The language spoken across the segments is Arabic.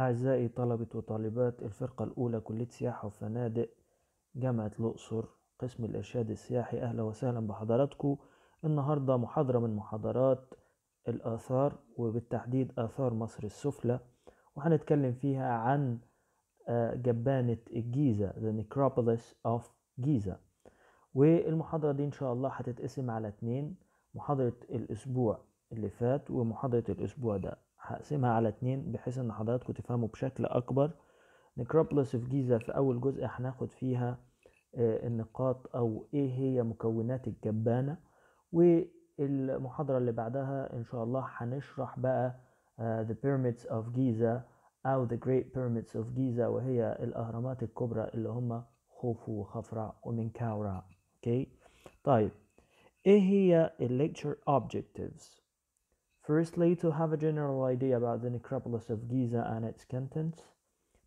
أعزائي طلبة وطالبات الفرقة الأولى كلية سياحة وفنادق جامعة الأقصر قسم الإرشاد السياحي أهلا وسهلا بحضراتكم النهاردة محاضرة من محاضرات الآثار وبالتحديد آثار مصر السفلى وهنتكلم فيها عن آه، جبانة الجيزة The Necropolis of Giza والمحاضرة دي إن شاء الله هتتقسم على اتنين محاضرة الأسبوع اللي فات ومحاضرة الأسبوع ده هقسمها على اتنين بحيث ان حضراتكم تفهموا بشكل اكبر نكروبلس في جيزة في اول جزء هناخد فيها آه، النقاط او ايه هي مكونات الجبانة والمحاضرة اللي بعدها ان شاء الله هنشرح بقى آه، the pyramids of Giza او the great pyramids of Giza وهي الاهرامات الكبرى اللي هم خوفو وخفرع ومنكاورع اوكي okay. طيب ايه هي lecture objectives Firstly, to have a general idea about the necropolis of Giza and its contents,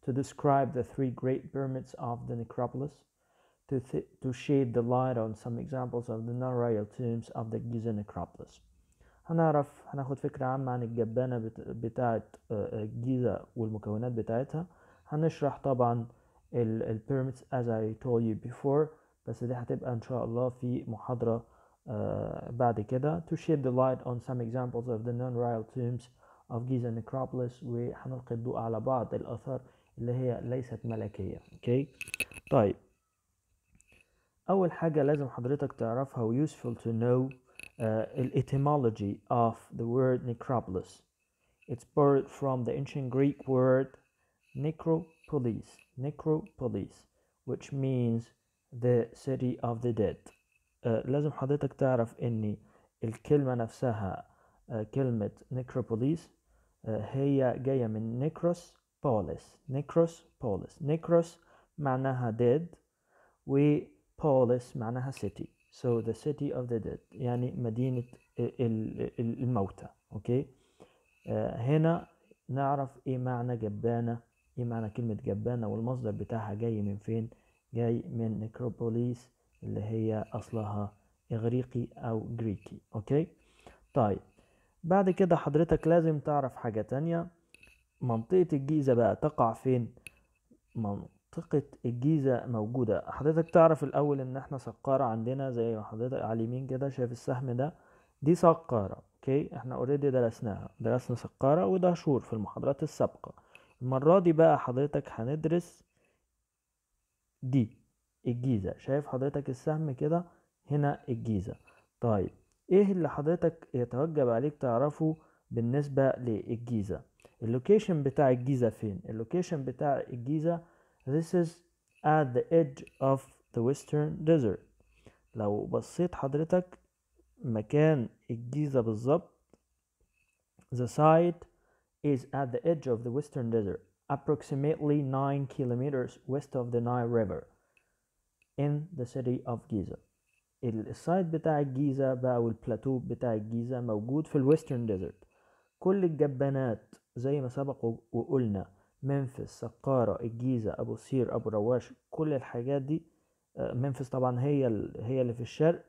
to describe the three great pyramids of the necropolis, to, th- to shed the light on some examples of the non-royal tombs of the Giza necropolis. هنعرف هناخد فكرة عامة عن الجبانة بتاعة الجيزة والمكونات بتاعتها هنشرح طبعا ال البيراميدز as I told you before بس دي هتبقى ان شاء الله في محاضرة بعد uh, كده to shed the light on some examples of the non-royal tombs of Giza necropolis we الضوء على بعض الآثار اللي هي ليست ملكية okay. طيب أول حاجة لازم حضرتك تعرفها useful to know uh, etymology of the word necropolis It's borrowed from the ancient Greek word necropolis necropolis which means the city of the dead آه، لازم حضرتك تعرف ان الكلمة نفسها آه، كلمة نيكروبوليس آه، هي جاية من نيكروس بوليس نيكروس بوليس نيكروس معناها dead و بوليس معناها city so the city of the dead يعني مدينة الموتى اوكي هنا نعرف ايه معنى جبانة ايه معنى كلمة جبانة والمصدر بتاعها جاي من فين جاي من نيكروبوليس اللي هي أصلها إغريقي أو جريكي أوكي طيب بعد كده حضرتك لازم تعرف حاجة تانية منطقة الجيزة بقى تقع فين منطقة الجيزة موجودة حضرتك تعرف الأول إن إحنا سقارة عندنا زي ما حضرتك على اليمين كده شايف السهم ده دي سقارة أوكي إحنا أوريدي درسناها درسنا سقارة ودهشور في المحاضرات السابقة المرة دي بقى حضرتك هندرس دي الجيزة شايف حضرتك السهم كده هنا الجيزة طيب ايه اللي حضرتك يتوجب عليك تعرفه بالنسبة للجيزة اللوكيشن بتاع الجيزة فين اللوكيشن بتاع الجيزة this is at the edge of the western desert لو بصيت حضرتك مكان الجيزة بالظبط the site is at the edge of the western desert approximately 9 kilometers west of the Nile River in the city of Giza السايد بتاع الجيزة بقى والبلاتو بتاع الجيزة موجود في الويسترن ديزرت كل الجبانات زي ما سبق وقلنا منفس سقارة الجيزة أبو سير أبو رواش كل الحاجات دي آه، منفس طبعا هي هي اللي في الشرق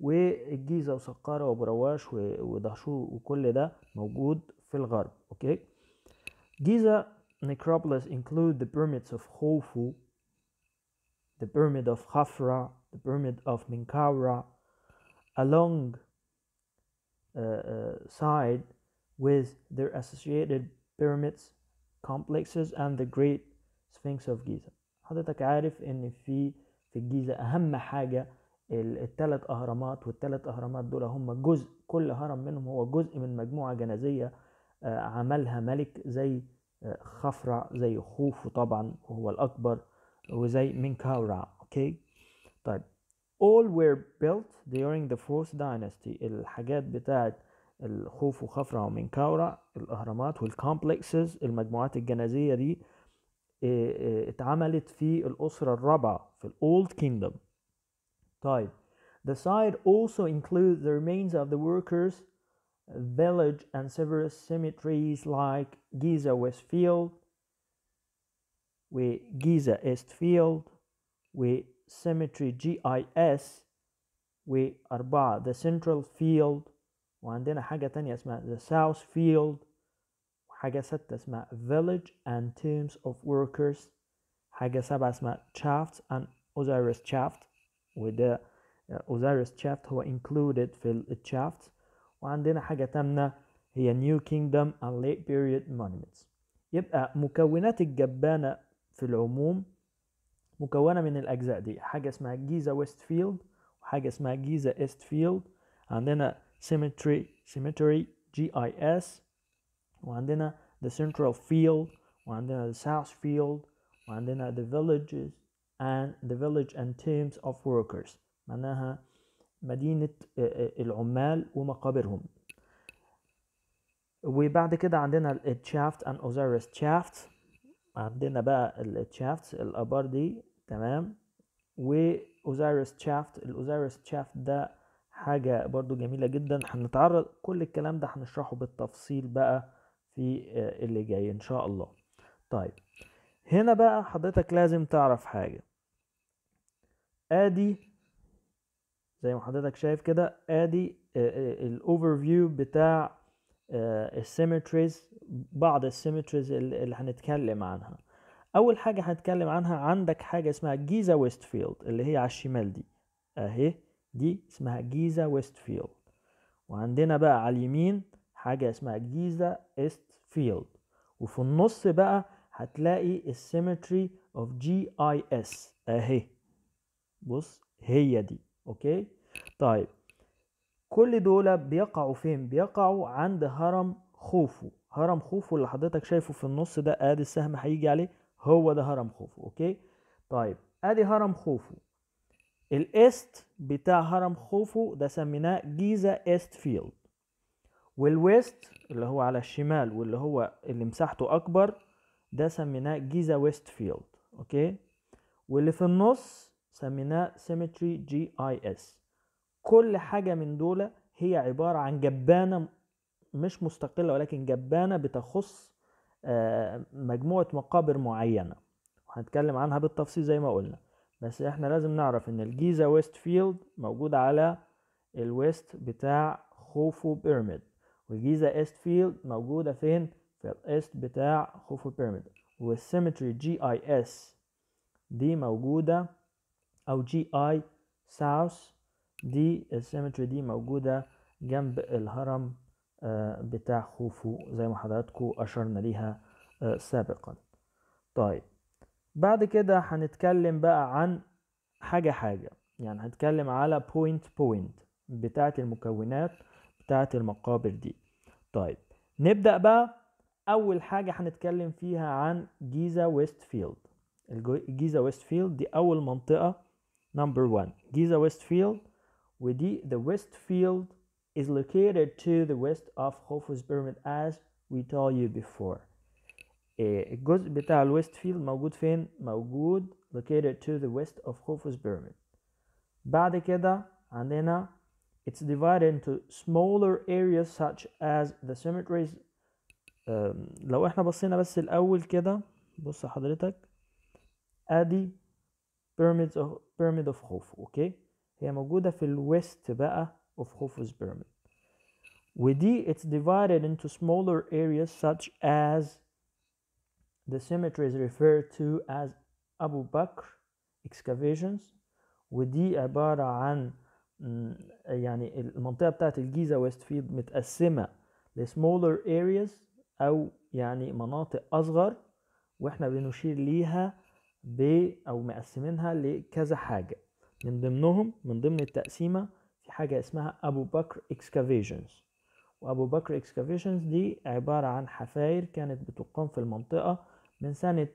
والجيزة وسقارة وأبو رواش ودهشور وكل ده موجود في الغرب أوكي جيزة necropolis include the pyramids of Khufu the Pyramid of Khafra, the Pyramid of Minkawra, along uh, uh, side with their associated pyramids complexes and the Great Sphinx of Giza حضرتك عارف ان في في الجيزة اهم حاجة الثلاث اهرامات والثلاث اهرامات دول هم جزء كل هرم منهم هو جزء من مجموعة جنازية آه، عملها ملك زي آه، خفرع زي خوفو طبعا وهو الاكبر وزي منكا ورا اوكي طيب all were built during the fourth dynasty الحاجات بتاعت الخوف وخفرع ومنكاورا الاهرامات والكومبلكسز المجموعات الجنازيه دي اتعملت في الاسره الرابعه في الاولد كينجدم طيب The site also includes the remains of the workers' village and several cemeteries like Giza Westfield, وجيزة ايست فيلد وسيمتري جي اي اس وأربعة the central field وعندنا حاجة تانية اسمها the south field حاجة ستة اسمها village and teams of workers حاجة سبعة اسمها shafts and Osiris shaft وده Osiris shaft هو included في ال shafts وعندنا حاجة تامنة هي New Kingdom and Late Period Monuments يبقى مكونات الجبانة في العموم مكونة من الأجزاء دي حاجة اسمها جيزا ويست فيلد وحاجة اسمها جيزا ايست فيلد عندنا سيمتري سيمتري جي اي اس وعندنا ذا سنترال فيلد وعندنا ذا ساوث فيلد وعندنا ذا villages اند ذا village اند تيمز اوف وركرز معناها مدينة العمال ومقابرهم وبعد كده عندنا الشافت اند اوزيرس شافت عندنا بقى التشافت الابار دي تمام واوزيرس تشافت الاوزيرس تشافت ده حاجه برضو جميله جدا هنتعرض كل الكلام ده هنشرحه بالتفصيل بقى في آه، اللي جاي ان شاء الله طيب هنا بقى حضرتك لازم تعرف حاجه ادي زي ما حضرتك شايف كده ادي آه، آه، الاوفر فيو بتاع آه، السيمتريز بعض السيمتريز اللي هنتكلم عنها اول حاجه هنتكلم عنها عندك حاجه اسمها جيزا ويستفيلد اللي هي على الشمال دي اهي دي اسمها جيزا ويستفيلد وعندنا بقى على اليمين حاجه اسمها جيزا ايست فيلد وفي النص بقى هتلاقي السيمتري اوف جي اي اس اهي بص هي دي اوكي طيب كل دول بيقعوا فين بيقعوا عند هرم خوفو هرم خوفو اللي حضرتك شايفه في النص ده ادي السهم هيجي عليه هو ده هرم خوفو اوكي طيب ادي هرم خوفو الايست بتاع هرم خوفو ده سميناه جيزا ايست فيلد والويست اللي هو على الشمال واللي هو اللي مساحته اكبر ده سميناه جيزا ويست فيلد اوكي واللي في النص سميناه سيمتري جي اي اس كل حاجة من دول هي عبارة عن جبانة مش مستقلة ولكن جبانة بتخص آه، مجموعة مقابر معينة وهنتكلم عنها بالتفصيل زي ما قلنا بس احنا لازم نعرف ان الجيزة ويست فيلد موجود على الويست بتاع خوفو بيرميد والجيزة ايست فيلد موجودة فين؟ في الايست بتاع خوفو بيرميد والسيمتري جي اي اس دي موجودة او جي اي ساوث دي السيمتري دي موجودة جنب الهرم آه، بتاع خوفو زي ما حضراتكم أشرنا ليها آه، سابقا طيب بعد كده هنتكلم بقى عن حاجة حاجة يعني هنتكلم على بوينت بوينت بتاعة المكونات بتاعة المقابر دي طيب نبدأ بقى أول حاجة هنتكلم فيها عن جيزا ويست فيلد الجيزا ويست فيلد دي أول منطقة نمبر 1 جيزا ويست فيلد ودي the west field is located to the west of Khufu's pyramid as we told you before الجزء بتاع الويست فيلد موجود فين موجود located to the west of Khufu's pyramid بعد كده عندنا it's divided into smaller areas such as the cemeteries um, لو احنا بصينا بس الاول كده بص حضرتك ادي pyramids of pyramid of Khufu okay هي موجودة في الويست بقى of خوفوس بيراميد ودي it's divided into smaller areas such as the cemeteries referred to as Abu Bakr excavations ودي عبارة عن يعني المنطقة بتاعت الجيزة ويستفيلد متقسمة لسمولر areas أو يعني مناطق أصغر واحنا بنشير ليها ب أو مقسمينها لكذا حاجة من ضمنهم من ضمن التقسيمة في حاجة اسمها أبو بكر إكسكافيشنز وأبو بكر إكسكافيشنز دي عبارة عن حفاير كانت بتقام في المنطقة من سنة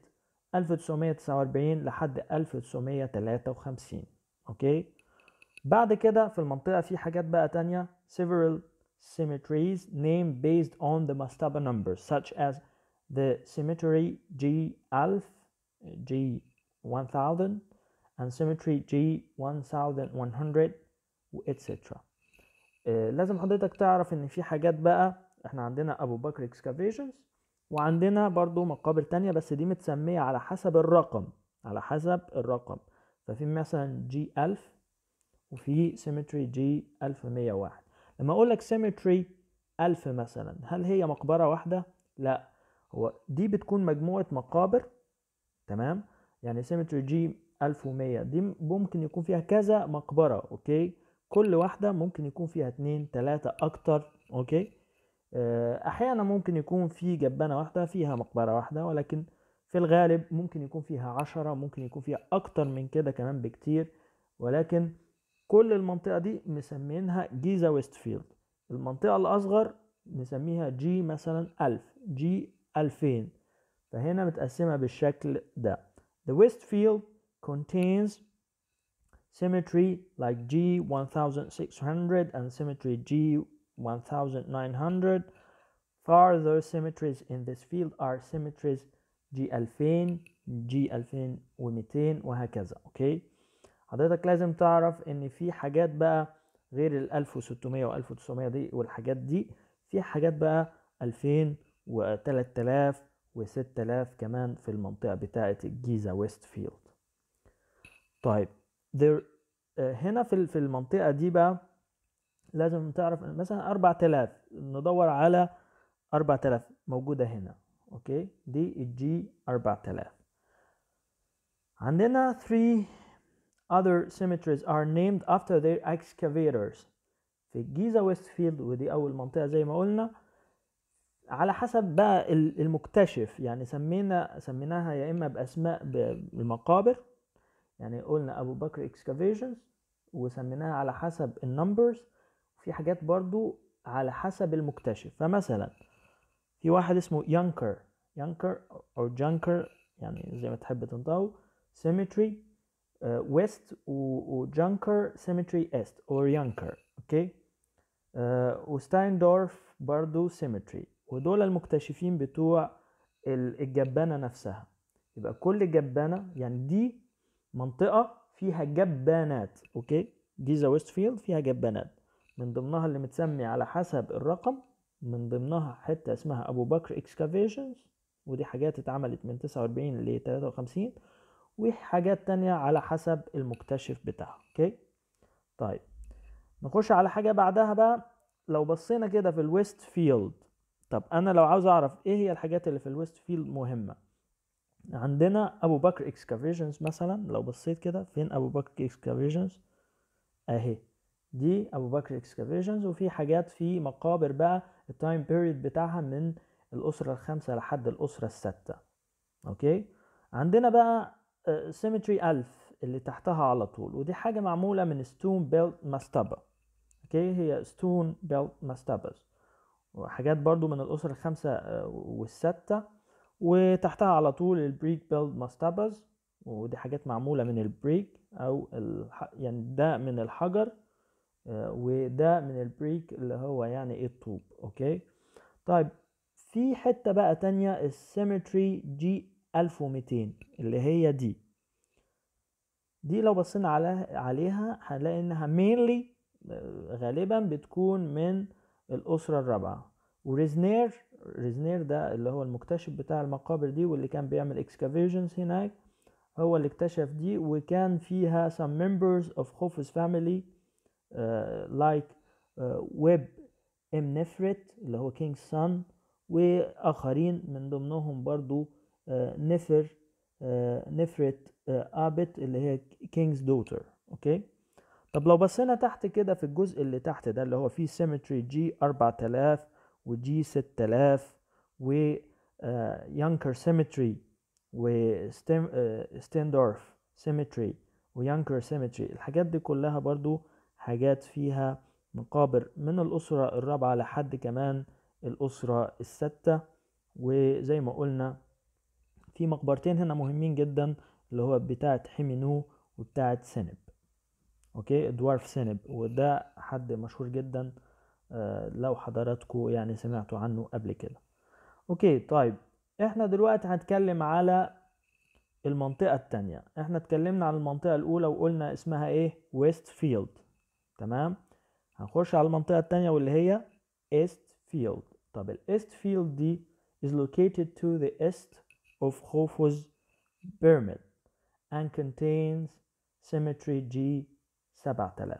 1949 لحد 1953 أوكي بعد كده في المنطقة في حاجات بقى تانية several cemeteries named based on the mastaba numbers such as the cemetery g الف G1000 and symmetry G1100 etc آه، لازم حضرتك تعرف ان في حاجات بقى احنا عندنا ابو بكر اكسكافيشنز وعندنا برضو مقابر تانية بس دي متسمية على حسب الرقم على حسب الرقم ففي مثلا G 1000 وفي سيمتري G 1101 لما اقول لك سيمتري 1000 مثلا هل هي مقبرة واحدة؟ لا هو دي بتكون مجموعة مقابر تمام يعني سيمتري جي 1100 دي ممكن يكون فيها كذا مقبرة اوكي كل واحدة ممكن يكون فيها اتنين تلاتة اكتر اوكي آه، احيانا ممكن يكون في جبانة واحدة فيها مقبرة واحدة ولكن في الغالب ممكن يكون فيها عشرة ممكن يكون فيها اكتر من كده كمان بكتير ولكن كل المنطقة دي مسمينها جيزا ويستفيلد المنطقة الأصغر نسميها جي مثلا ألف جي ألفين فهنا متقسمة بالشكل ده ذا ويستفيلد contains symmetry like G1600 and symmetry G1900. Further symmetries in this field are symmetries G2000 G2200 وهكذا اوكي حضرتك لازم تعرف ان في حاجات بقى غير ال 1600 و 1900 دي والحاجات دي في حاجات بقى 2000 و 3000 و 6000 كمان في المنطقة بتاعة الجيزة ويست فيلد طيب آه، هنا في في المنطقه دي بقى لازم تعرف مثلا 4000 ندور على 4000 موجوده هنا اوكي دي الجي 4000 عندنا 3 other cemeteries are named after their excavators في الجيزة ويست فيلد ودي أول منطقة زي ما قلنا على حسب بقى المكتشف يعني سمينا سميناها يا إما بأسماء بمقابر يعني قلنا ابو بكر اكسكافيشنز وسميناها على حسب النمبرز وفي حاجات برضو على حسب المكتشف فمثلا في واحد اسمه يانكر يانكر او جانكر يعني زي ما تحب تنطقه سيمتري ويست وجانكر سيمتري است او يانكر اوكي آه، وستايندورف برضو سيمتري ودول المكتشفين بتوع الجبانه نفسها يبقى كل جبانه يعني دي منطقه فيها جبانات اوكي جيزه ويست فيلد فيها جبانات من ضمنها اللي متسمي على حسب الرقم من ضمنها حته اسمها ابو بكر اكسكافيشنز ودي حاجات اتعملت من 49 ل 53 وحاجات تانية على حسب المكتشف بتاعها اوكي طيب نخش على حاجه بعدها بقى لو بصينا كده في الويست فيلد طب انا لو عاوز اعرف ايه هي الحاجات اللي في الويست فيلد مهمه عندنا ابو بكر اكسكافيشنز مثلا لو بصيت كده فين ابو بكر اكسكافيشنز اهي دي ابو بكر اكسكافيشنز وفي حاجات في مقابر بقى التايم بيريد بتاعها من الاسره الخامسه لحد الاسره السادسه اوكي عندنا بقى سيمتري آه، ألف اللي تحتها على طول ودي حاجة معمولة من ستون بيلت مستبة اوكي هي ستون بيلت مستبز وحاجات برضو من الأسرة الخامسه آه، والستة وتحتها على طول البريك بيلد ماستابز ودي حاجات معمولة من البريك أو الح... يعني ده من الحجر آه، وده من البريك اللي هو يعني ايه الطوب اوكي طيب في حتة بقى تانية السيمتري جي 1200 اللي هي دي دي لو بصينا عليها هنلاقي انها مينلي آه، غالبا بتكون من الأسرة الرابعة وريزنير ريزنير ده اللي هو المكتشف بتاع المقابر دي واللي كان بيعمل اكسكافيشنز هناك هو اللي اكتشف دي وكان فيها some members of خوفز family uh, like uh, ويب ام نفرت اللي هو كينج سان واخرين من ضمنهم برضو uh, نفر uh, نفرت uh, ابت اللي هي كينجز دوتر اوكي طب لو بصينا تحت كده في الجزء اللي تحت ده اللي هو فيه سيمتري جي 4000 وجي 6000 و يانكر سيمتري وستندورف سيمتري ويانكر سيمتري الحاجات دي كلها برضو حاجات فيها مقابر من الأسرة الرابعة لحد كمان الأسرة الستة وزي ما قلنا في مقبرتين هنا مهمين جدا اللي هو بتاعة حمينو وبتاعة سينب اوكي دوارف سينب وده حد مشهور جدا لو حضراتكم يعني سمعتوا عنه قبل كده اوكي طيب احنا دلوقتي هنتكلم على المنطقة التانية احنا اتكلمنا عن المنطقة الاولى وقلنا اسمها ايه ويست فيلد تمام هنخش على المنطقة التانية واللي هي ايست فيلد طب الايست فيلد دي is located to the east of Khufu's pyramid and contains cemetery G7000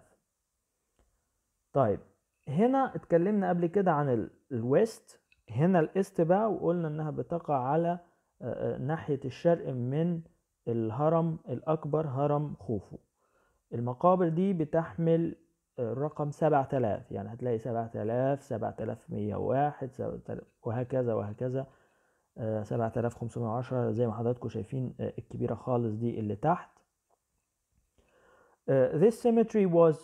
طيب هنا اتكلمنا قبل كده عن الويست هنا الايست بقى وقلنا انها بتقع على آه، آه، ناحية الشرق من الهرم الأكبر هرم خوفو المقابر دي بتحمل آه، الرقم 7000 يعني هتلاقي 7000 7101 7000 وهكذا وهكذا 7510 زي ما حضراتكم شايفين الكبيرة خالص دي اللي تحت This cemetery was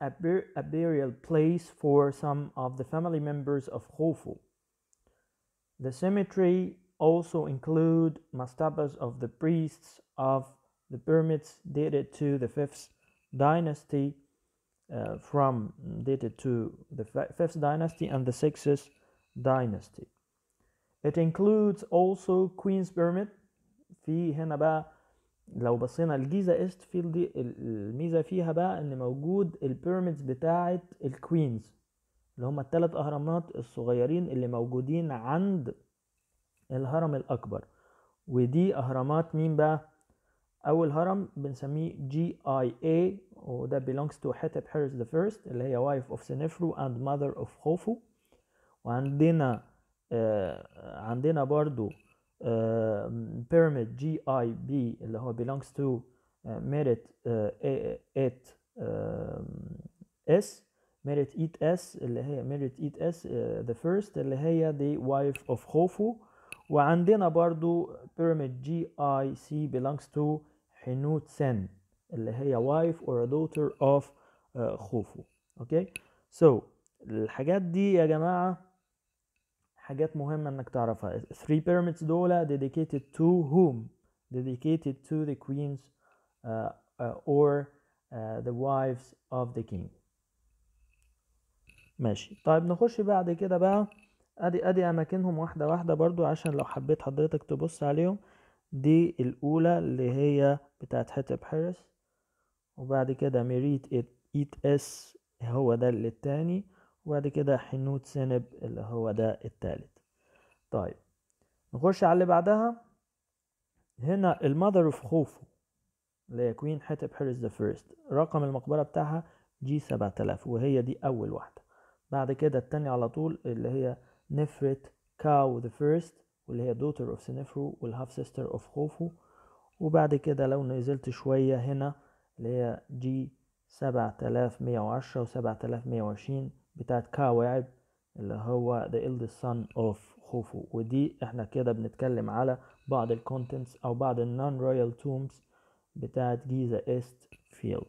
a, bur- a burial place for some of the family members of Khufu. The cemetery also include mastabas of the priests of the pyramids dated to the 5th dynasty uh, from dated to the 5th dynasty and the 6th dynasty. It includes also Queen's Pyramid في Henaba لو بصينا الجيزة ايست فيلد دي الميزة فيها بقى ان موجود البيراميدز بتاعة الكوينز اللي هما التلات اهرامات الصغيرين اللي موجودين عند الهرم الاكبر ودي اهرامات مين بقى اول هرم بنسميه جي اي اي وده belongs to Hatshepsut the first اللي هي wife of Senefru and mother of خوفو وعندنا آه عندنا برضو بيراميد جي اي بي اللي هو belongs to آه، merit 8 آه، اس آه، merit 8 اس اللي هي merit 8 اس the first اللي هي the wife of خوفو وعندنا برضو بيراميد جي اي سي belongs to حنوت سن اللي هي wife or a daughter of خوفو اوكي okay? so الحاجات دي يا جماعه حاجات مهمة انك تعرفها ال 3 pyramids دول dedicated to whom dedicated to the queens uh, uh, or uh, the wives of the king ماشي طيب نخش بعد كده بقى ادي ادي اماكنهم واحدة واحدة برضو عشان لو حبيت حضرتك تبص عليهم دي الاولى اللي هي بتاعت حتب حرس وبعد كده ميريت ايت اس هو ده اللي التاني وبعد كده حنوت سنب اللي هو ده التالت طيب نخش على اللي بعدها هنا المذر اوف خوفو اللي هي كوين حتب حرس ذا فيرست رقم المقبرة بتاعها جي 7000 وهي دي أول واحدة بعد كده التانية على طول اللي هي نفرت كاو ذا فيرست واللي هي دوتر اوف سنفرو والهاف سيستر اوف خوفو وبعد كده لو نزلت شوية هنا اللي هي جي سبعة آلاف مية وعشرة وسبعة آلاف مية وعشرين بتاعت كا واعب اللي هو The Eldest Son of خوفو ودي احنا كده بنتكلم على بعض الكونتنتس او بعض النون رويال تومز بتاعت جيزا ايست فيلد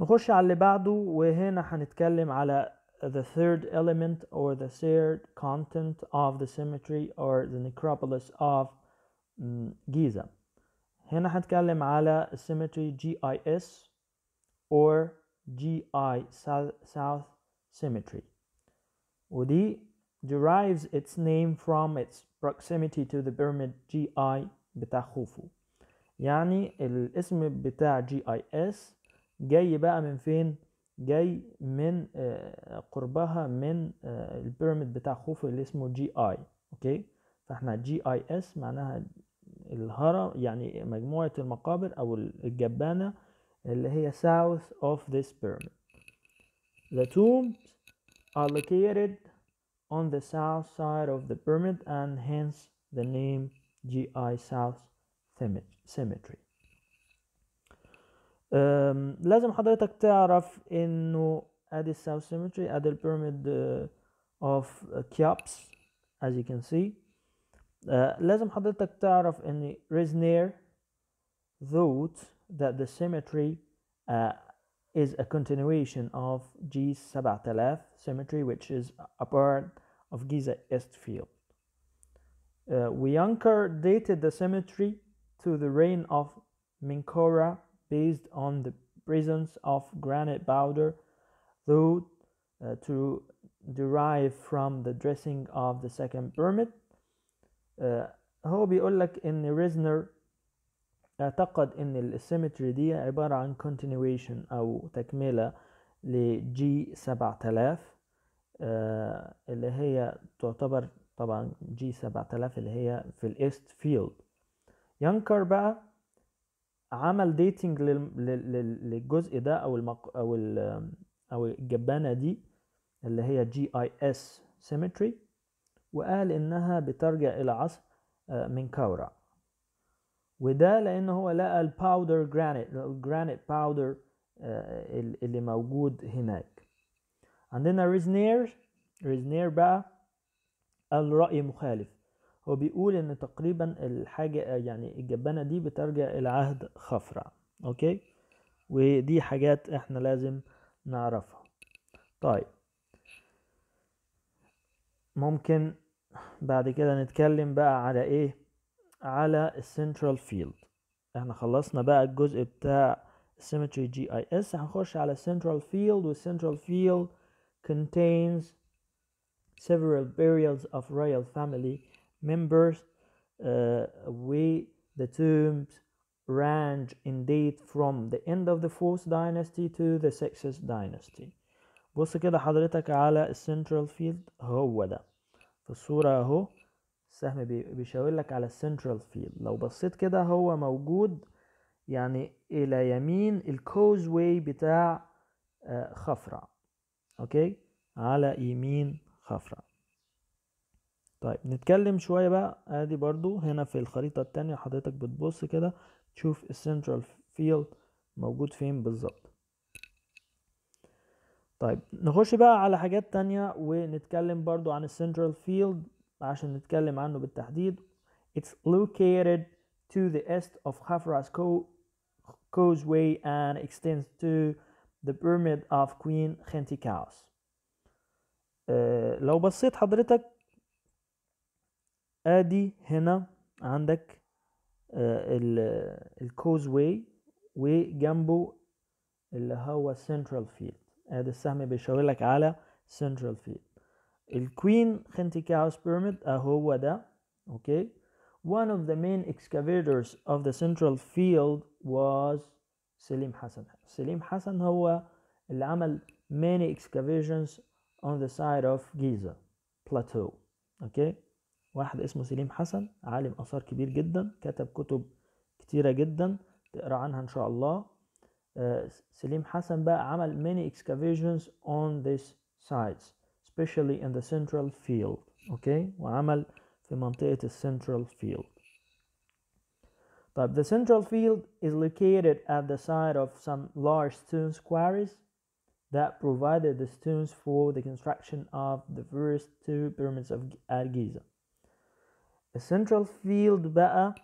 نخش على اللي بعده وهنا هنتكلم على the third element or the third content of the cemetery or the necropolis of mm, Giza. هنا هنتكلم على cemetery GIS or GI South, South Cemetery ودي derives its name from its proximity to the pyramid GI بتاع خوفو يعني الاسم بتاع GIS جاي بقى من فين جاي من قربها من البيراميد بتاع خوفو اللي اسمه جي اي اوكي فاحنا جي اي اس معناها الهرم يعني مجموعة المقابر او الجبانة اللي هي south of this pyramid. The tombs are located on the south side of the pyramid and hence the name GI South Cemetery. Um, لازم حضرتك تعرف انه ادي الساوث سيمتري ادي البيراميد of كيابس as you can see uh, لازم حضرتك تعرف ان ريزنير ذوت that the symmetry uh, is a continuation of G7000 symmetry, which is a part of Giza East field. Uh, we anchor dated the symmetry to the reign of Minkora based on the presence of granite powder, though uh, to derive from the dressing of the second pyramid. Uh, هو بيقول لك ان ريزنر اعتقد ان السيمتري دي عبارة عن continuation او تكملة لجي 7000 آه اللي هي تعتبر طبعا جي 7000 اللي هي في الايست فيلد ينكر بقى عمل ديتنج للجزء ده او المق... او ال... او الجبانه دي اللي هي جي اي اس سيمتري وقال انها بترجع الى عصر آه، من كاورا وده لان هو لقى الباودر جرانيت الجرانيت باودر اللي موجود هناك عندنا ريزنير ريزنير بقى قال رأي مخالف هو بيقول ان تقريبا الحاجة يعني الجبانة دي بترجع الى عهد خفرع اوكي ودي حاجات احنا لازم نعرفها طيب ممكن بعد كده نتكلم بقى على ايه على السنترال فيلد احنا خلصنا بقى الجزء بتاع symmetry GIS اي اس هنخش على central field والcentral field contains several burials of royal family members uh, we the tombs range in date from the end of the fourth dynasty to the sixth dynasty بص كده حضرتك على السنترال فيلد هو ده في الصورة اهو السهم بيشاور لك على السنترال فيلد لو بصيت كده هو موجود يعني الى يمين الكوز واي بتاع آه، خفرع اوكي على يمين خفرع طيب نتكلم شويه بقى ادي برضو هنا في الخريطه التانية حضرتك بتبص كده تشوف السنترال فيلد موجود فين بالظبط طيب نخش بقى على حاجات تانية ونتكلم برضو عن السنترال فيلد عشان نتكلم عنه بالتحديد It's located to the east of Khafra's causeway and extends to the pyramid of Queen Khentikaus أه لو بصيت حضرتك ادي هنا عندك أه Causeway وجنبه اللي هو سنترال فيلد ادي السهم بيشاور لك على سنترال فيلد الكوين كاوس بيراميد اهو ده اوكي one of the main excavators of the central field was سليم حسن سليم حسن هو اللي عمل many excavations on the side of Giza plateau اوكي واحد اسمه سليم حسن عالم آثار كبير جدا كتب كتب كتيرة جدا تقرا عنها إن شاء الله آه، سليم حسن بقى عمل many excavations on these sides especially in the central field okay وعمل في منطقة central field طيب the central field is located at the side of some large stone quarries that provided the stones for the construction of the first two pyramids of giza The central field بقى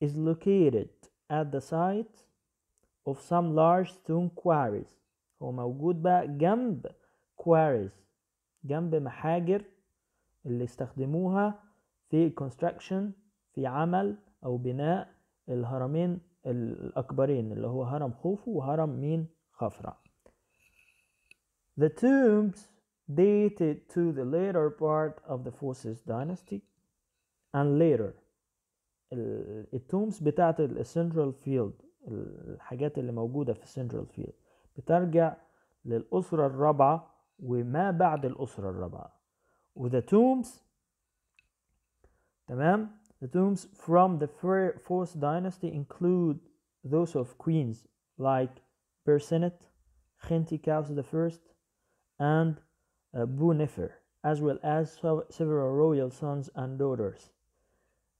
is located at the site of some large stone quarries هو موجود بقى جنب quarries جنب محاجر اللي استخدموها في construction في عمل أو بناء الهرمين الأكبرين اللي هو هرم خوفو وهرم مين خفرع. The tombs dated to the later part of the Forces dynasty and later التومس بتاعت السنترال فيلد الحاجات اللي موجودة في السنترال فيلد بترجع للأسرة الرابعة وما بعد الأسرة الرابعة وذا tombs تمام The tombs from the fourth dynasty include those of queens like Persenet, Khentikaus I, and uh, Bunifer, as well as several royal sons and daughters.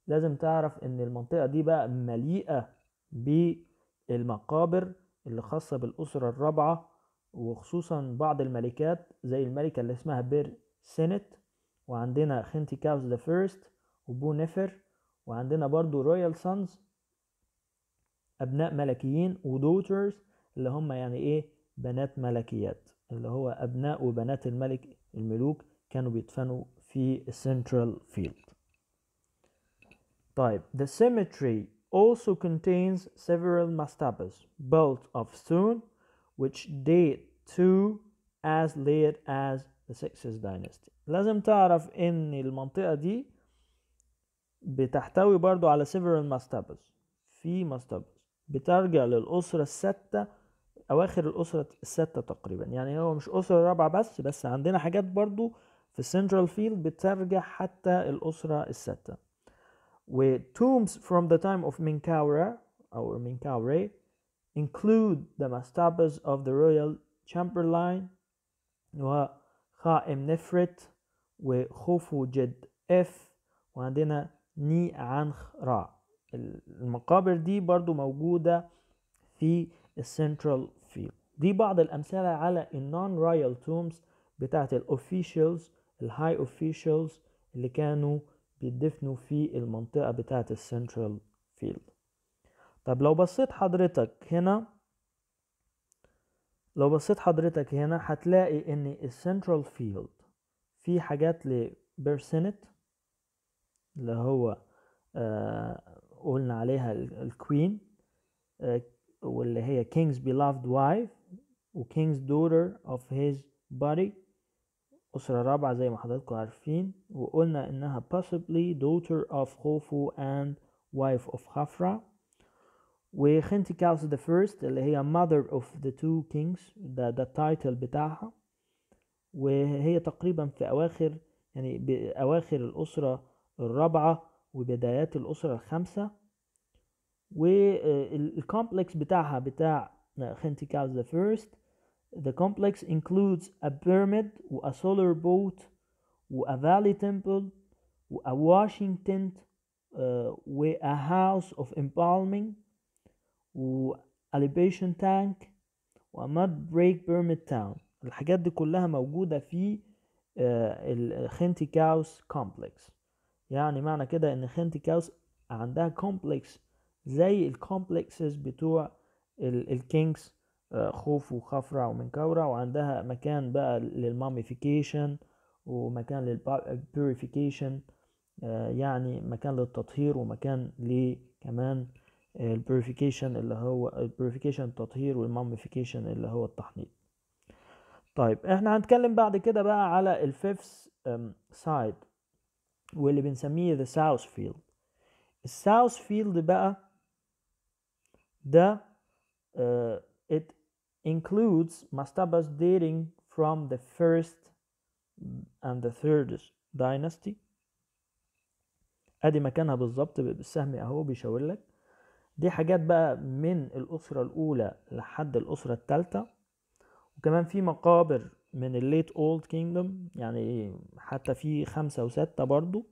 لازم تعرف إن المنطقة دي بقى مليئة بالمقابر اللي خاصة بالأسرة الرابعة وخصوصا بعض الملكات زي الملكة اللي اسمها بير سينت وعندنا خنتي كاوز ذا فيرست وبو نفر وعندنا برضو رويال سانز أبناء ملكيين ودوترز اللي هم يعني إيه بنات ملكيات اللي هو أبناء وبنات الملك الملوك كانوا بيدفنوا في سنترال فيلد طيب the cemetery also contains several mastabas built of stone which date to as late as the Sixth Dynasty لازم تعرف ان المنطقة دي بتحتوي برضو على several mastabas في mastabas بترجع للأسرة الستة أواخر الأسرة الستة تقريبا يعني هو مش أسرة رابعة بس بس عندنا حاجات برضو في central فيلد بترجع حتى الأسرة الستة و tombs from the time of Minkaura أو Minkaure include the mastabas of the royal chamberlain وخائم نفرت وخوفو جد اف وعندنا ني عنخ را المقابر دي برضو موجودة في السنترال فيلد دي بعض الأمثلة على النون رويال تومز بتاعت الأوفيشلز الهاي أوفيشلز اللي كانوا بيدفنوا في المنطقة بتاعت السنترال فيلد طب لو بصيت حضرتك هنا لو بصيت حضرتك هنا هتلاقي ان السنترال فيلد في حاجات لبيرسنت اللي هو آه قلنا عليها الكوين آه واللي هي king's beloved wife و king's daughter of his body أسرة رابعة زي ما حضراتكم عارفين وقلنا إنها possibly daughter of خوفو and wife of خفرة وخنتي كاوس ذا فيرست اللي هي mother of the two kings ده ده التايتل بتاعها وهي تقريبا في أواخر يعني اواخر الأسرة الرابعة وبدايات الأسرة الخامسة والكومبلكس آه، بتاعها بتاع آه، خنتي كاوس ذا فيرست The complex includes a pyramid و a solar boat و a valley temple و a washing tent uh, و a house of embalming واليبيشن تانك mud بريك بيرميت تاون الحاجات دي كلها موجودة في آه، الخنتي كاوس كومبلكس يعني معنى كده ان خنتي كاوس عندها كومبلكس زي الكومبلكسز بتوع الكينجز آه، خوف وخفرع ومنكورة وعندها مكان بقى للماميفيكيشن ومكان للبيوريفيكيشن آه، يعني مكان للتطهير ومكان لكمان البريفيكيشن اللي هو البريفيكيشن التطهير والمامفيكيشن اللي هو التحنيط طيب احنا هنتكلم بعد كده بقى على الفيفث سايد um, واللي بنسميه ذا ساوث فيلد الساوث فيلد بقى ده آه، it includes mastabas dating from the first and the third dynasty ادي مكانها بالظبط بالسهم اهو بيشاور لك دي حاجات بقى من الأسرة الأولى لحد الأسرة التالتة وكمان في مقابر من الليت اولد كينجدوم يعني حتى في خمسة وستة برضو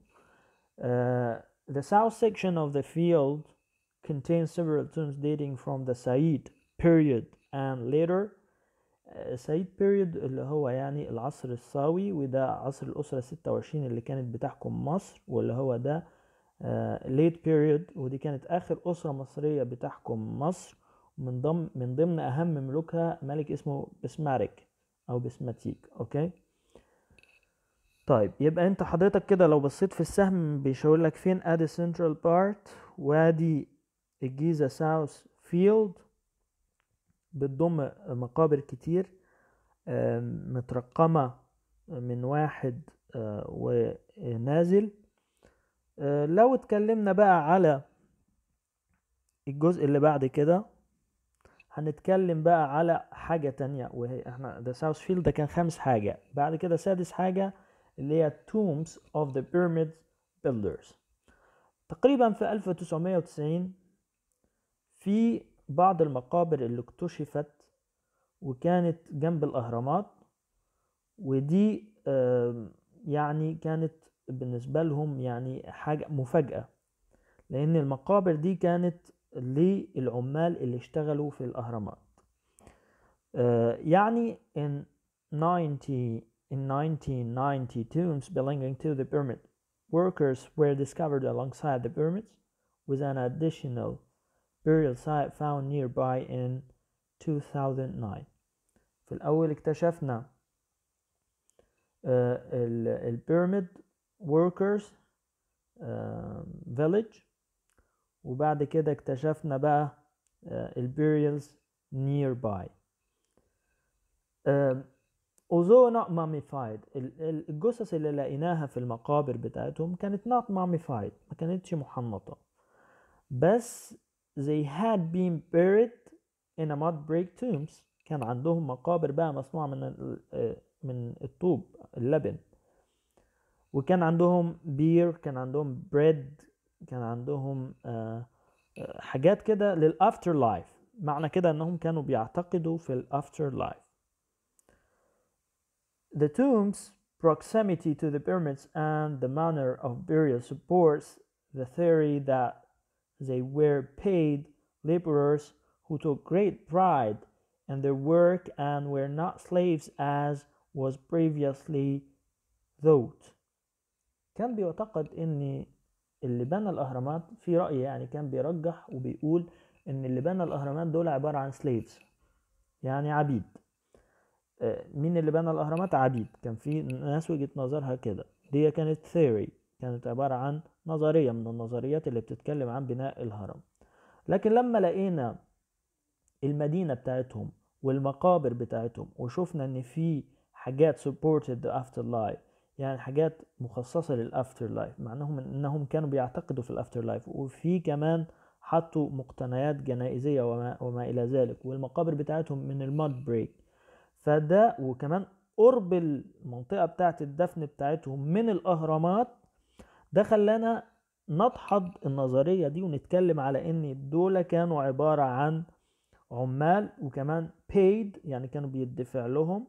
uh, The south section of the field contains several tombs dating from the Said period and later سعيد آه، بيريد اللي هو يعني العصر الصاوي وده عصر الأسرة 26 اللي كانت بتحكم مصر واللي هو ده ليت آه، بيريود ودي كانت اخر اسره مصريه بتحكم مصر من ضمن من ضمن اهم ملوكها ملك اسمه بسمارك او بسماتيك اوكي طيب يبقى انت حضرتك كده لو بصيت في السهم بيشاور لك فين ادي سنترال بارت وادي الجيزه ساوث فيلد بتضم مقابر كتير مترقمه من واحد آه، ونازل آه، لو اتكلمنا بقى على الجزء اللي بعد كده هنتكلم بقى على حاجة تانية وهي احنا ده ساوث فيلد ده كان خامس حاجة بعد كده سادس حاجة اللي هي tombs of the pyramid builders تقريبا في 1990 في بعض المقابر اللي اكتشفت وكانت جنب الأهرامات ودي يعني كانت بالنسبة لهم يعني حاجة مفاجأة لأن المقابر دي كانت للعمال اللي اشتغلوا في الأهرامات يعني in 90 In 1990, tombs belonging to the pyramid workers were discovered alongside the pyramids, with an additional burial site found nearby in 2009. في الأول اكتشفنا البيراميد workers village وبعد كده اكتشفنا بقى burials آه، nearby although not mummified الجثث اللي لقيناها في المقابر بتاعتهم كانت not mummified ما كانتش محنطة بس they had been buried in a mud break tombs كان عندهم مقابر بقى مصنوعة من آه، من الطوب اللبن وكان عندهم بير كان عندهم بريد كان عندهم حاجات كده للافتر لايف معنى كده انهم كانوا بيعتقدوا في الافتر لايف The tomb's proximity to the pyramids and the manner of burial supports the theory that they were paid laborers who took great pride in their work and were not slaves as was previously thought. كان بيعتقد ان اللي بنى الاهرامات في راي يعني كان بيرجح وبيقول ان اللي بنى الاهرامات دول عباره عن سليفز يعني عبيد آه، مين اللي بنى الاهرامات عبيد كان في ناس وجهه نظرها كده دي كانت ثيوري كانت عباره عن نظريه من النظريات اللي بتتكلم عن بناء الهرم لكن لما لقينا المدينه بتاعتهم والمقابر بتاعتهم وشفنا ان في حاجات supported افتر لايف يعني حاجات مخصصة للأفتر لايف مع أنهم أنهم كانوا بيعتقدوا في الأفتر لايف وفي كمان حطوا مقتنيات جنائزية وما, وما إلى ذلك والمقابر بتاعتهم من الماد بريك فده وكمان قرب المنطقة بتاعة الدفن بتاعتهم من الأهرامات ده خلانا ندحض النظرية دي ونتكلم على إن دول كانوا عبارة عن عمال وكمان paid يعني كانوا بيدفع لهم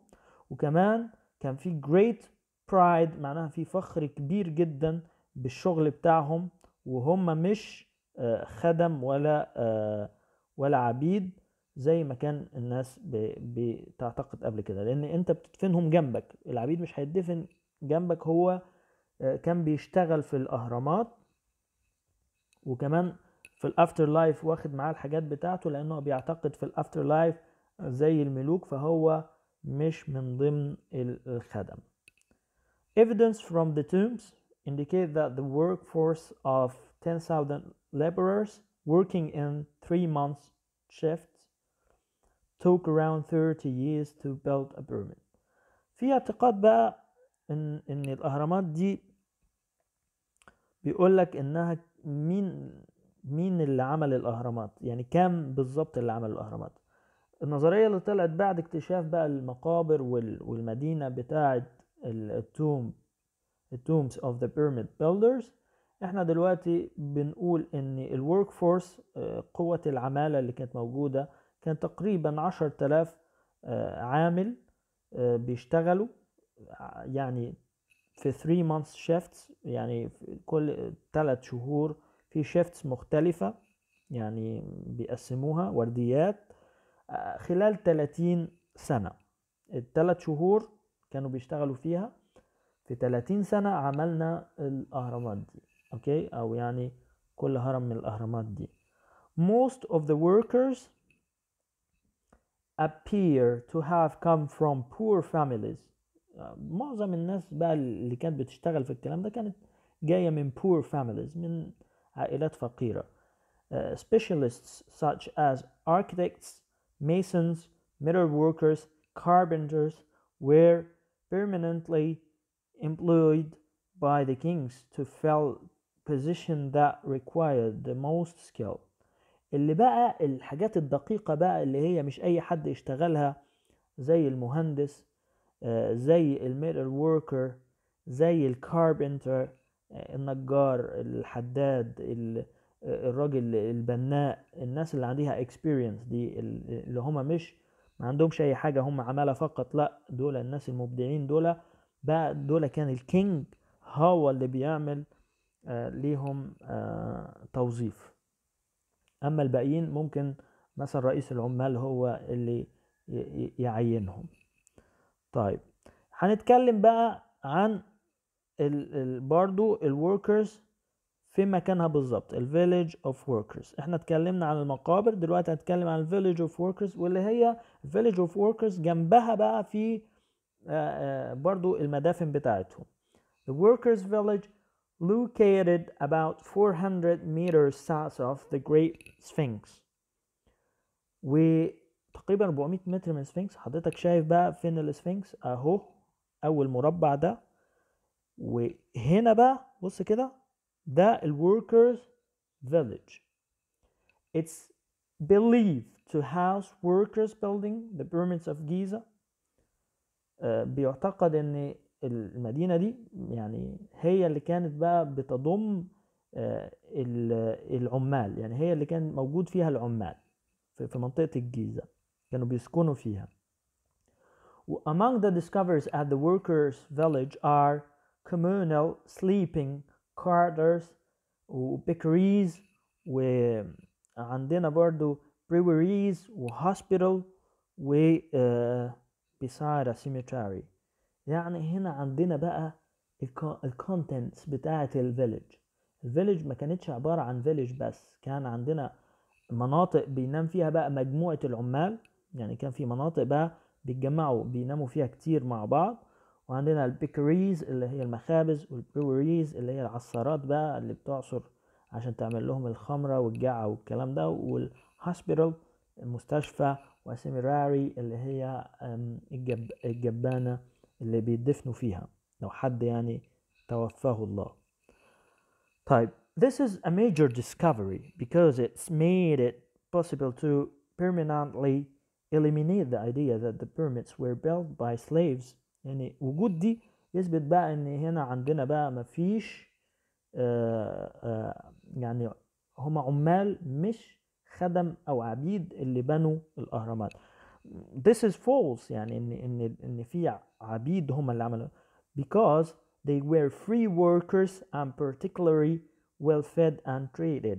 وكمان كان في great برايد معناها في فخر كبير جدا بالشغل بتاعهم وهم مش آه، خدم ولا آه، ولا عبيد زي ما كان الناس بتعتقد قبل كده لان انت بتدفنهم جنبك العبيد مش هيدفن جنبك هو آه، كان بيشتغل في الاهرامات وكمان في الافتر لايف واخد معاه الحاجات بتاعته لانه بيعتقد في الافتر لايف زي الملوك فهو مش من ضمن الخدم Evidence from the tombs indicate that the workforce of 10,000 laborers working in three months shifts took around 30 years to build a pyramid في اعتقاد بقى ان ان الاهرامات دي بيقول لك انها مين مين اللي عمل الاهرامات يعني كام بالظبط اللي عمل الاهرامات النظريه اللي طلعت بعد اكتشاف بقى المقابر والمدينه بتاعه التوم tombs of the pyramid builders احنا دلوقتي بنقول ان الورك فورس آه، قوة العمالة اللي كانت موجودة كان تقريبا عشر تلاف آه، عامل آه، بيشتغلوا يعني في 3 months shifts يعني كل 3 شهور في shifts مختلفة يعني بيقسموها ورديات خلال 30 سنة الثلاث شهور كانوا بيشتغلوا فيها في 30 سنة عملنا الأهرامات دي أوكي أو يعني كل هرم من الأهرامات دي most of the workers appear to have come from poor families معظم الناس بقى اللي كانت بتشتغل في الكلام ده كانت جاية من poor families من عائلات فقيرة uh, specialists such as architects masons metal workers carpenters were permanently employed by the kings to fill position that required the most skill اللي بقى الحاجات الدقيقة بقى اللي هي مش أي حد يشتغلها زي المهندس آه، زي الميتال وركر زي الكاربنتر آه، النجار الحداد آه، الراجل البناء الناس اللي عندها experience دي اللي هما مش ما عندهمش اي حاجه هم عماله فقط لا دول الناس المبدعين دول بقى دول كان الكينج هو اللي بيعمل آه ليهم آه توظيف اما الباقيين ممكن مثلا رئيس العمال هو اللي يعينهم طيب هنتكلم بقى عن برضو الوركرز في مكانها بالظبط ال village of workers احنا اتكلمنا عن المقابر دلوقتي هتكلم عن ال village of workers واللي هي village of workers جنبها بقى في آه، آه، برضو المدافن بتاعتهم the workers village located about 400 meters south of the Great Sphinx وتقريبا 400 متر من السفنكس حضرتك شايف بقى فين السفنكس اهو اول مربع ده وهنا بقى بص كده the workers' village. It's believed to house workers building the pyramids of Giza. Uh, بيعتقد ان المدينة دي يعني هي اللي كانت بقى بتضم العمال يعني هي اللي كان موجود فيها العمال في منطقة الجيزة كانوا بيسكنوا فيها. Among the discoveries at the workers' village are communal sleeping كاردرز وبيكريز وعندنا برضو بريوريز وهوسبيتال و بيسارة سيميتاري يعني هنا عندنا بقى الكونتنتس بتاعة الفيلج الفيلج ما كانتش عبارة عن فيلج بس كان عندنا مناطق بينام فيها بقى مجموعة العمال يعني كان في مناطق بقى بيتجمعوا بيناموا فيها كتير مع بعض وعندنا البيكريز اللي هي المخابز والبروريز اللي هي العصارات بقى اللي بتعصر عشان تعمل لهم الخمرة والجعة والكلام ده والهوسبيتال المستشفى وسيميراري اللي هي الجب الجبانة اللي بيدفنوا فيها لو حد يعني توفاه الله طيب this is a major discovery because it's made it possible to permanently eliminate the idea that the pyramids were built by slaves يعني وجود دي يثبت بقى ان هنا عندنا بقى مفيش فيش آه، آه، يعني هما عمال مش خدم او عبيد اللي بنوا الاهرامات this is false يعني ان ان ان في عبيد هم اللي عملوا because they were free workers and particularly well fed and treated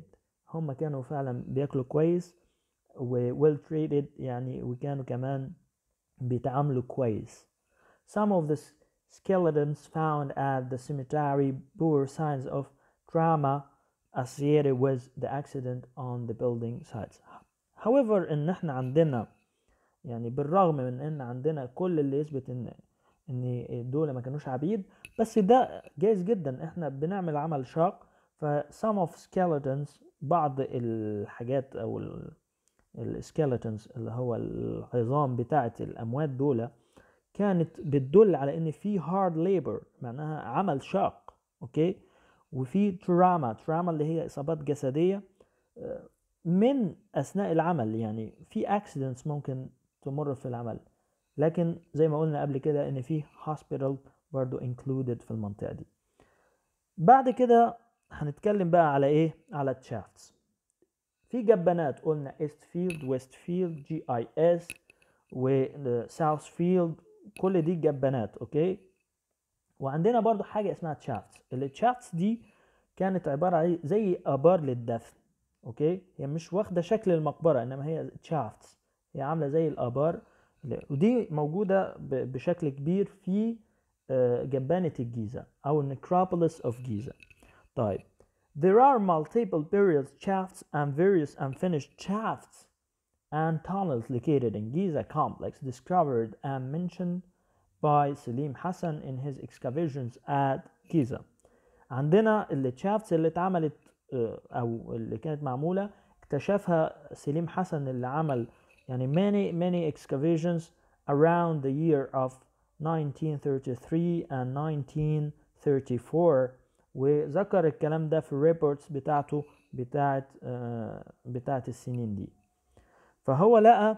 هم كانوا فعلا بياكلوا كويس و well treated يعني وكانوا كمان بيتعاملوا كويس Some of the skeletons found at the cemetery bore signs of trauma associated with the accident on the building sites. However, ان احنا عندنا يعني بالرغم من ان عندنا كل اللي يثبت ان ان دول ما كانوش عبيد بس ده جايز جدا احنا بنعمل عمل شاق ف some of skeletons بعض الحاجات او السكيلتونز اللي هو العظام بتاعه الاموات دول كانت بتدل على ان في هارد ليبر معناها عمل شاق اوكي وفي تراما تراما اللي هي اصابات جسديه آه، من اثناء العمل يعني في اكسيدنتس ممكن تمر في العمل لكن زي ما قلنا قبل كده ان في هوسبيتال برضو انكلودد في المنطقه دي بعد كده هنتكلم بقى على ايه على الشافتس في جبانات قلنا ايست فيلد ويست فيلد جي اي اس وساوث فيلد كل دي جاب بنات اوكي وعندنا برضو حاجة اسمها تشافتس التشافتس دي كانت عبارة عن زي آبار للدفن اوكي هي مش واخدة شكل المقبرة انما هي تشافتس هي عاملة زي الآبار ودي موجودة بشكل كبير في آه، جبانة الجيزة أو necropolis of Giza طيب There are multiple burial shafts and various unfinished shafts and tunnels located in Giza complex discovered and mentioned by Selim Hassan in his excavations at Giza عندنا التشافت اللي اتعملت او اللي كانت معمولة اكتشفها سليم حسن اللي عمل يعني many many excavations around the year of 1933 and 1934 وذكر الكلام ده في الريبورتس بتاعته بتاعت بتاعت السنين دي فهو لقى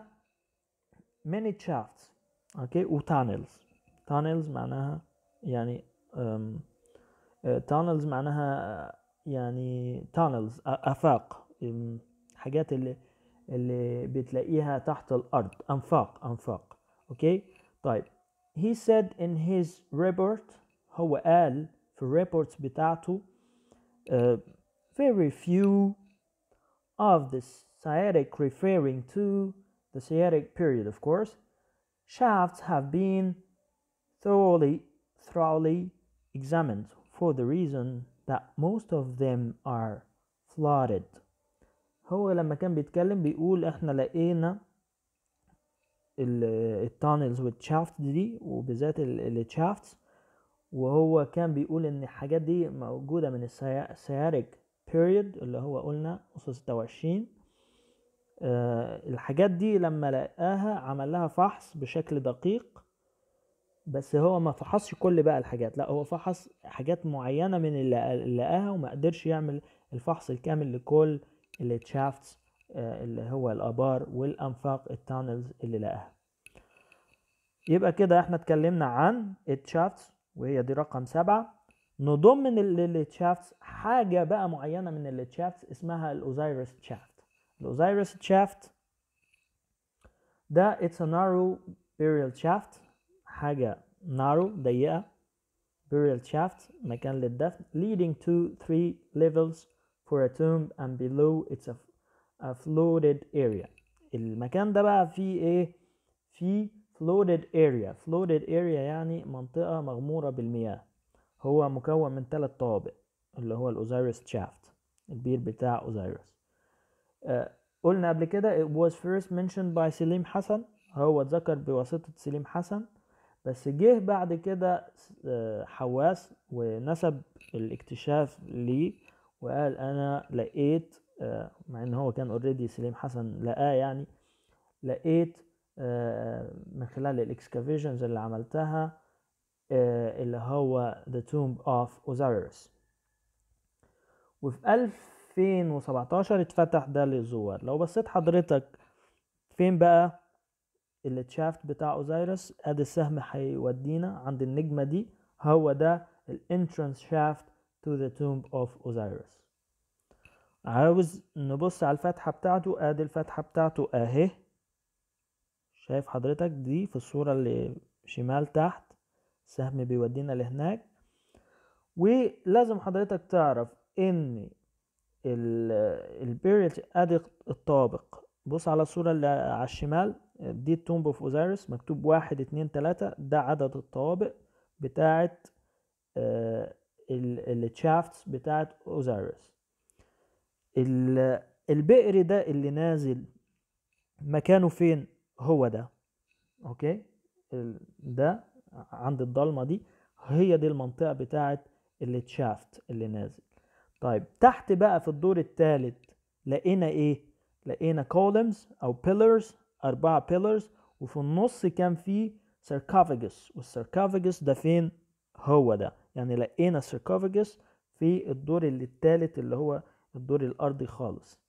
many shafts اوكي و tunnels tunnels معناها يعني آه، tunnels معناها آه، يعني tunnels افاق حاجات اللي اللي بتلاقيها تحت الارض انفاق انفاق اوكي طيب he said in his report هو قال في reports بتاعته uh, very few of the sciatic referring to the sciatic period, of course, shafts have been thoroughly, thoroughly examined for the reason that most of them are flooded. هو لما كان بيتكلم بيقول احنا لقينا التانلز والشافت دي وبالذات الشافت وهو كان بيقول ان الحاجات دي موجوده من السيارك بيريود اللي هو قلنا نص 26 آه، الحاجات دي لما لقاها عمل لها فحص بشكل دقيق بس هو ما فحصش كل بقى الحاجات لا هو فحص حاجات معينه من اللي لقاها وما قدرش يعمل الفحص الكامل لكل التشافتس آه، اللي هو الابار والانفاق التانلز اللي لقاها يبقى كده احنا اتكلمنا عن التشافتس وهي دي رقم سبعة نضم من التشافتس حاجة بقى معينة من التشافتس اسمها الاوزيرس تشافت Osiris shaft That it's a narrow burial shaft Haga narrow ضيقة burial shaft مكان للدفن leading to three levels for a tomb and below it's a, a flooded area المكان ده بقى فيه ايه فيه flooded area flooded area يعني منطقة مغمورة بالمياه هو مكون من ثلاث طوابق اللي هو الأوزيريس شافت البير بتاع آه، قلنا قبل كده it was first mentioned by سليم حسن هو اتذكر بواسطة سليم حسن بس جه بعد كده آه، حواس ونسب الاكتشاف لي وقال انا لقيت آه، مع ان هو كان اوريدي سليم حسن لقاه يعني لقيت من خلال الاكسكافيشنز اللي عملتها اللي هو The Tomb of Osiris وفي ألف 2017 اتفتح ده للزوار لو بصيت حضرتك فين بقى التشافت بتاع اوزايرس ادي السهم هيودينا عند النجمة دي هو ده الانترانس شافت تو ذا تومب اوف اوزايرس عاوز نبص على الفتحة بتاعته ادي الفتحة بتاعته اهي شايف حضرتك دي في الصورة اللي شمال تحت سهم بيودينا لهناك ولازم حضرتك تعرف ان البيريد ادي الطابق بص على الصورة اللي على الشمال دي التومب اوف اوزيريس مكتوب واحد اتنين تلاتة ده عدد الطوابق بتاعة آه، التشافتس بتاعة اوزيريس البئر ده اللي نازل مكانه فين هو ده اوكي ده عند الضلمة دي هي دي المنطقة بتاعة التشافت اللي نازل طيب تحت بقى في الدور الثالث لقينا ايه لقينا columns او pillars اربعة pillars وفي النص كان في sarcophagus والsarcophagus ده فين هو ده يعني لقينا sarcophagus في الدور الثالث اللي هو الدور الارضي خالص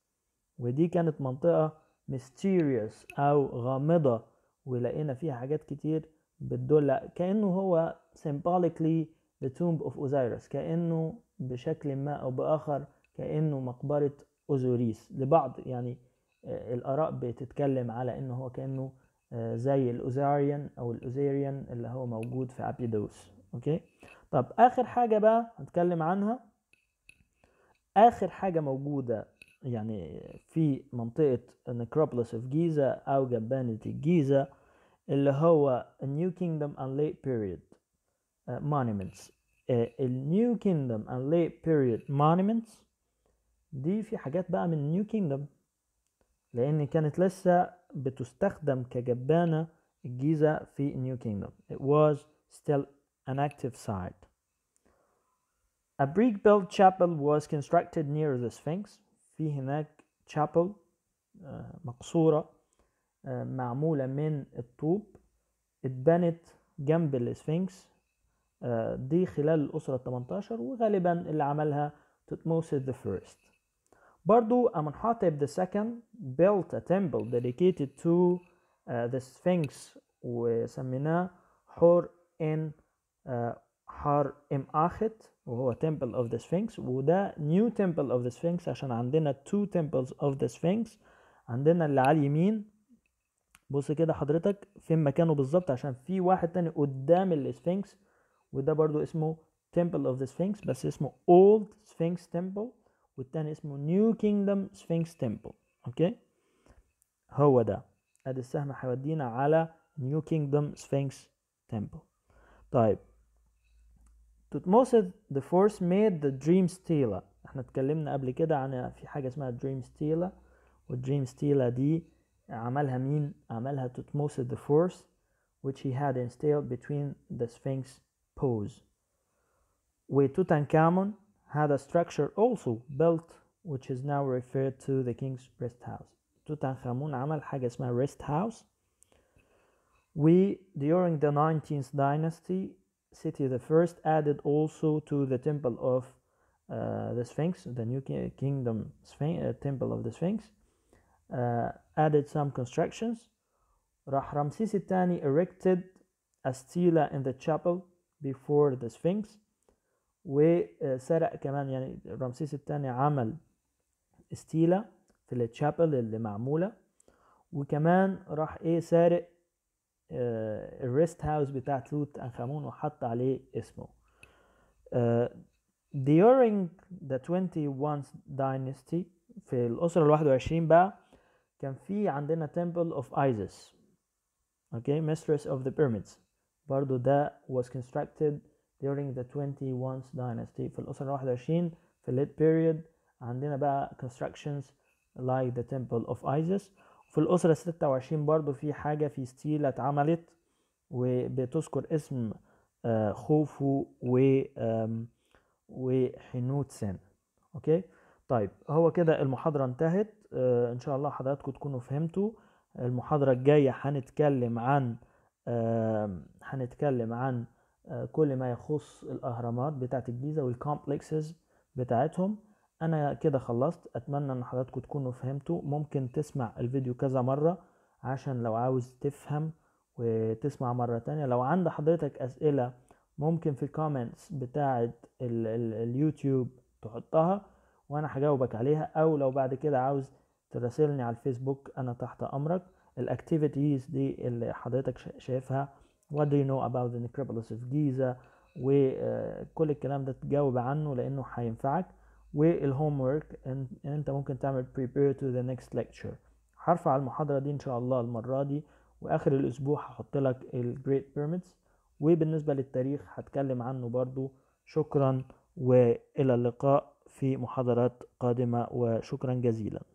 ودي كانت منطقة mysterious او غامضة ولقينا فيها حاجات كتير بتدل كأنه هو symbolically The Tomb of Osiris كأنه بشكل ما أو بآخر كأنه مقبرة أوزوريس لبعض يعني آه، الآراء بتتكلم على إن هو كأنه آه، زي الأوزاريان أو الأوزيريان اللي هو موجود في أبيدوس أوكي طب آخر حاجة بقى هنتكلم عنها آخر حاجة موجودة يعني في منطقة نكروبوليس في جيزة أو جبانة الجيزة اللي هو New Kingdom and Late Period uh, monuments آه، النيو كيندم and late period monuments دي في حاجات بقى من النيو كيندم لان كانت لسه بتستخدم كجبانه الجيزه في النيو كيندم it was still an active site a brick built chapel was constructed near the sphinx في هناك chapel آه، مقصوره معموله من الطوب اتبنت جنب السفنكس آه، دي خلال الأسرة ال 18 وغالبا اللي عملها تتموسس the first برضو أمنحاتب the second built a temple dedicated to uh, the Sphinx وسميناه حور إن uh, حار إم آخت وهو temple of the Sphinx وده new temple of the Sphinx عشان عندنا two temples of the Sphinx عندنا اللي على اليمين بص كده حضرتك فين مكانه بالظبط عشان في واحد تاني قدام السفنكس وده برضو اسمه Temple of the Sphinx بس اسمه Old Sphinx Temple والتاني اسمه New Kingdom Sphinx Temple اوكي هو ده ادي السهم هيودينا على New Kingdom Sphinx Temple طيب Tutmosis the force made the dream stealer احنا اتكلمنا قبل كده عن في حاجة اسمها dream stealer والدريم stealer دي عملها مين؟ عملها تتموسد the force which he had instilled between the Sphinx pose. where Tutankhamun had a structure also built which is now referred to the king's rest house. Tutankhamun عمل حاجة اسمها rest house. We during the 19th dynasty the I added also to the temple of uh, the Sphinx, the new kingdom Sphinx, uh, temple of the Sphinx, uh, added some constructions. Rah II erected a stela in the chapel before the Sphinx وسرق كمان يعني رمسيس الثاني عمل ستيلا في التشابل اللي معمولة وكمان راح ايه سارق آه الريست هاوس بتاع توت انخامون وحط عليه اسمه آه، during the 21 dynasty في الأسرة ال 21 بقى كان في عندنا temple of Isis okay mistress of the pyramids برضو ده was constructed during the 21st dynasty في الأسرة الواحدة وعشرين في الليت period عندنا بقى constructions like the temple of Isis في الأسرة ستة وعشرين برضو في حاجة في ستيلة اتعملت وبتذكر اسم آه، خوفو و وحنوتسن اوكي طيب هو كده المحاضرة انتهت آه، ان شاء الله حضراتكم تكونوا فهمتوا المحاضرة الجاية هنتكلم عن هنتكلم عن آه، كل ما يخص الاهرامات بتاعه الجيزه والكومبلكسز بتاعتهم انا كده خلصت اتمنى ان حضراتكم تكونوا فهمتوا ممكن تسمع الفيديو كذا مره عشان لو عاوز تفهم وتسمع مره تانية لو عند حضرتك اسئله ممكن في الكومنتس بتاعه اليوتيوب تحطها وانا هجاوبك عليها او لو بعد كده عاوز تراسلني على الفيسبوك انا تحت امرك الاكتيفيتيز دي اللي حضرتك شايفها what do you know about the necropolis of Giza وكل آه، الكلام ده تجاوب عنه لانه هينفعك والهوم ورك انت ممكن تعمل prepare to the next lecture هرفع المحاضرة دي ان شاء الله المرة دي واخر الاسبوع هحط لك الجريت بيراميدز وبالنسبة للتاريخ هتكلم عنه برضو شكرا والى اللقاء في محاضرات قادمة وشكرا جزيلا